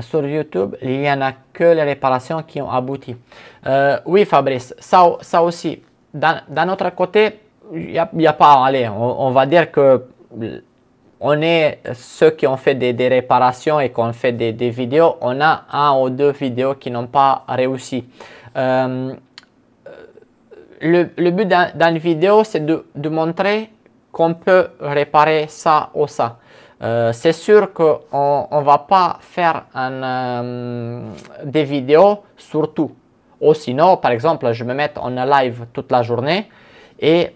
sur YouTube, il n'y en a que les réparations qui ont abouti. Euh, oui, Fabrice, ça, ça aussi. D'un autre côté, il n'y a, pas, allez, on, va dire que on est ceux qui ont fait des, réparations et qu'on fait des, vidéos, on a un ou deux vidéos qui n'ont pas réussi. Euh, le, but d'une vidéo, c'est de montrer qu'on peut réparer ça ou ça. Euh, c'est sûr qu'on ne va pas faire euh, des vidéos sur tout. Ou sinon, par exemple, je me mets en live toute la journée et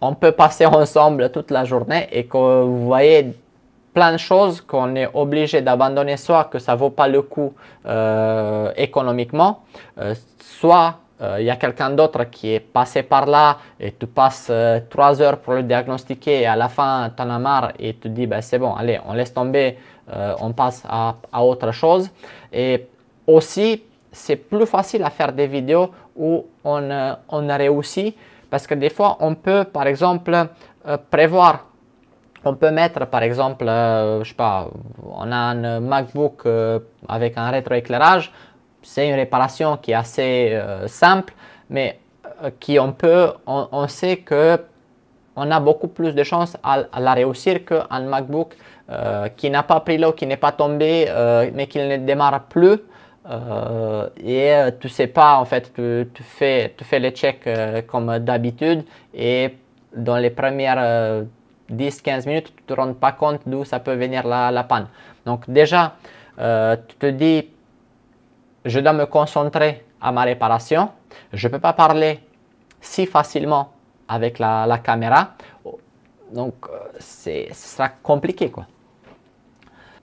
on peut passer ensemble toute la journée et que vous voyez plein de choses qu'on est obligé d'abandonner, soit que ça vaut pas le coup euh, économiquement, soit il eh, y a quelqu'un d'autre qui est passé par là et tu passes eh, trois heures pour le diagnostiquer et à la fin tu en as marre et tu dis ben, c'est bon, allez, on laisse tomber, eh, on passe à, à autre chose. Et aussi, c'est plus facile à faire des vidéos où on, on, a réussi parce que des fois on peut par exemple prévoir on peut mettre par exemple je je sais pas on a un MacBook avec un rétroéclairage c'est une réparation qui est assez euh, simple, mais euh, qui on peut, on, sait que on a beaucoup plus de chances à, la réussir qu'un MacBook euh, qui n'a pas pris l'eau, qui n'est pas tombé, mais qui ne démarre plus. et tu sais pas en fait, tu, fais, tu fais les checks comme d'habitude et dans les premières 10-15 minutes, tu te rends pas compte d'où ça peut venir la, la panne. Donc déjà, tu te dis je dois me concentrer à ma réparation. Je ne peux pas parler si facilement avec la, caméra. Oh, donc, euh, ce sera compliqué, quoi.